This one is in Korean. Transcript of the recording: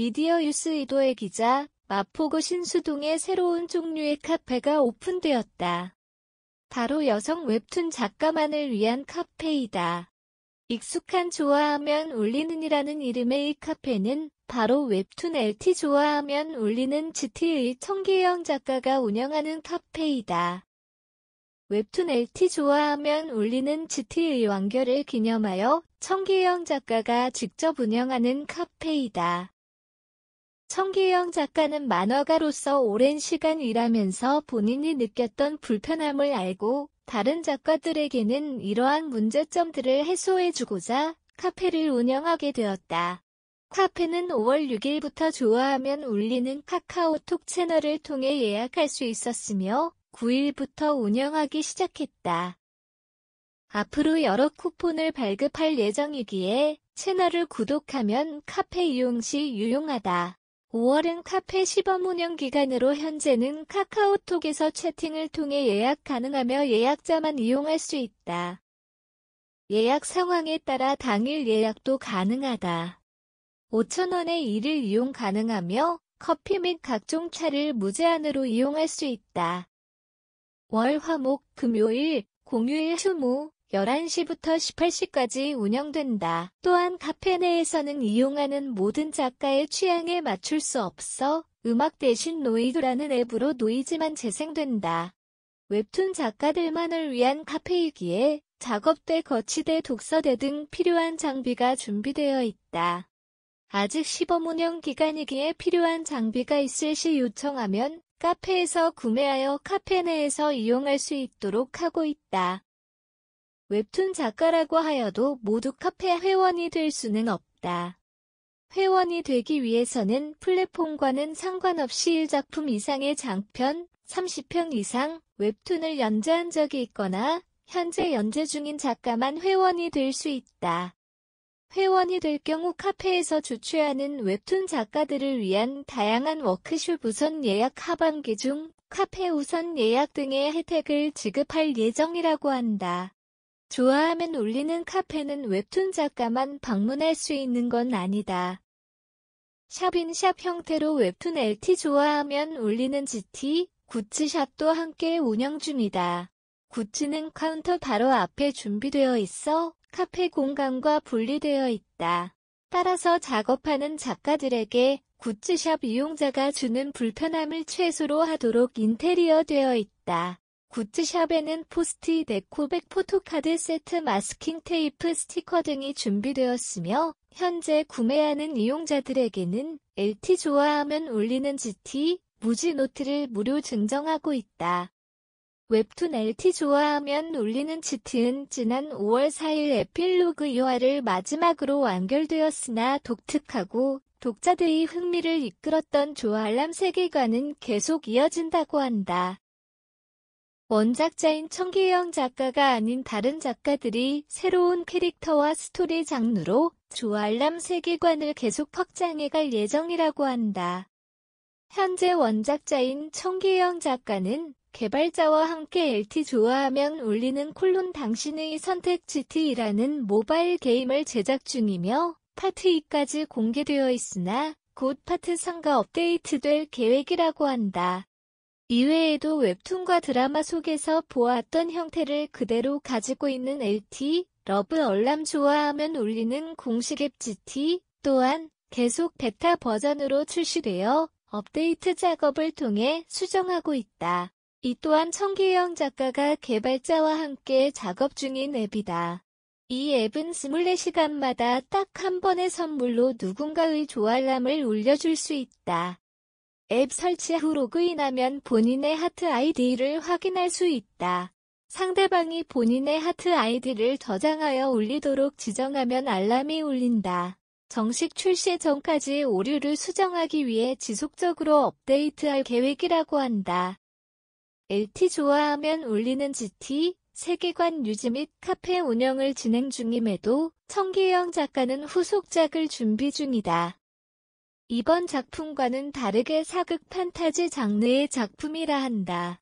미디어 뉴스 이도의 기자, 마포구 신수동에 새로운 종류의 카페가 오픈되었다. 바로 여성 웹툰 작가만을 위한 카페이다. 익숙한 좋아하면 울리는이라는 이름의 이 카페는 바로 웹툰 LT 좋아하면 울리는 GT의 청계영 작가가 운영하는 카페이다. 웹툰 LT 좋아하면 울리는 GT의 완결을 기념하여 청계영 작가가 직접 운영하는 카페이다. 성기영 작가는 만화가로서 오랜 시간 일하면서 본인이 느꼈던 불편함을 알고 다른 작가들에게는 이러한 문제점들을 해소해주고자 카페를 운영하게 되었다. 카페는 5월 6일부터 좋아하면 울리는 카카오톡 채널을 통해 예약할 수 있었으며 9일부터 운영하기 시작했다. 앞으로 여러 쿠폰을 발급할 예정이기에 채널을 구독하면 카페 이용 시 유용하다. 5월은 카페 시범 운영 기간으로 현재는 카카오톡에서 채팅을 통해 예약 가능하며 예약자만 이용할 수 있다. 예약 상황에 따라 당일 예약도 가능하다. 5천원에 일일 이용 가능하며 커피 및 각종 차를 무제한으로 이용할 수 있다. 월, 화, 목, 금요일, 공휴일 휴무, 11시부터 18시까지 운영된다. 또한 카페 내에서는 이용하는 모든 작가의 취향에 맞출 수 없어 음악 대신 노이드라는 앱으로 노이즈만 재생된다. 웹툰 작가들만을 위한 카페이기에 작업대, 거치대, 독서대 등 필요한 장비가 준비되어 있다. 아직 시범 운영 기간이기에 필요한 장비가 있을 시 요청하면 카페에서 구매하여 카페 내에서 이용할 수 있도록 하고 있다. 웹툰 작가라고 하여도 모두 카페 회원이 될 수는 없다. 회원이 되기 위해서는 플랫폼과는 상관없이 1작품 이상의 장편, 30편 이상 웹툰을 연재한 적이 있거나 현재 연재 중인 작가만 회원이 될 수 있다. 회원이 될 경우 카페에서 주최하는 웹툰 작가들을 위한 다양한 워크숍 우선 예약 하반기 중 카페 우선 예약 등의 혜택을 지급할 예정이라고 한다. 좋아하면 올리는 카페는 웹툰 작가만 방문할 수 있는 건 아니다. 샵인샵 형태로 웹툰 LT 좋아하면 올리는 GT, 구찌샵도 함께 운영 중이다. 구찌는 카운터 바로 앞에 준비되어 있어 카페 공간과 분리되어 있다. 따라서 작업하는 작가들에게 구찌샵 이용자가 주는 불편함을 최소로 하도록 인테리어 되어 있다. 굿즈샵에는 포스트잇 에코백 포토카드 세트 마스킹 테이프 스티커 등이 준비되었으며 현재 구매하는 이용자들에게는 LT 좋아하면 올리는 GT 무지 노트를 무료 증정하고 있다. 웹툰 LT 좋아하면 올리는 GT은 지난 5월 4일 에필로그 2화를 마지막으로 완결되었으나 독특하고 독자들의 흥미를 이끌었던 조알람 세계관은 계속 이어진다고 한다. 원작자인 청계영 작가가 아닌 다른 작가들이 새로운 캐릭터와 스토리 장르로 조알람 세계관을 계속 확장해갈 예정이라고 한다. 현재 원작자인 청계영 작가는 개발자와 함께 LT 좋아하면 울리는 콜론 당신의 선택 GT라는 모바일 게임을 제작 중이며 파트 2까지 공개되어 있으나 곧 파트 3과 업데이트될 계획이라고 한다. 이외에도 웹툰과 드라마 속에서 보았던 형태를 그대로 가지고 있는 LT, 러브 얼람 좋아하면 올리는 공식 앱 GT 또한 계속 베타 버전으로 출시되어 업데이트 작업을 통해 수정하고 있다. 이 또한 청계영 작가가 개발자와 함께 작업 중인 앱이다. 이 앱은 24시간마다 딱 한 번의 선물로 누군가의 조알람을 올려줄 수 있다. 앱 설치 후 로그인하면 본인의 하트 아이디를 확인할 수 있다. 상대방이 본인의 하트 아이디를 저장하여 올리도록 지정하면 알람이 울린다. 정식 출시 전까지 오류를 수정하기 위해 지속적으로 업데이트할 계획이라고 한다. LT 좋아하면 울리는 GT, 세계관 유지 및 카페 운영을 진행 중임에도 청기영 작가는 후속작을 준비 중이다. 이번 작품과는 다르게 사극 판타지 장르의 작품이라 한다.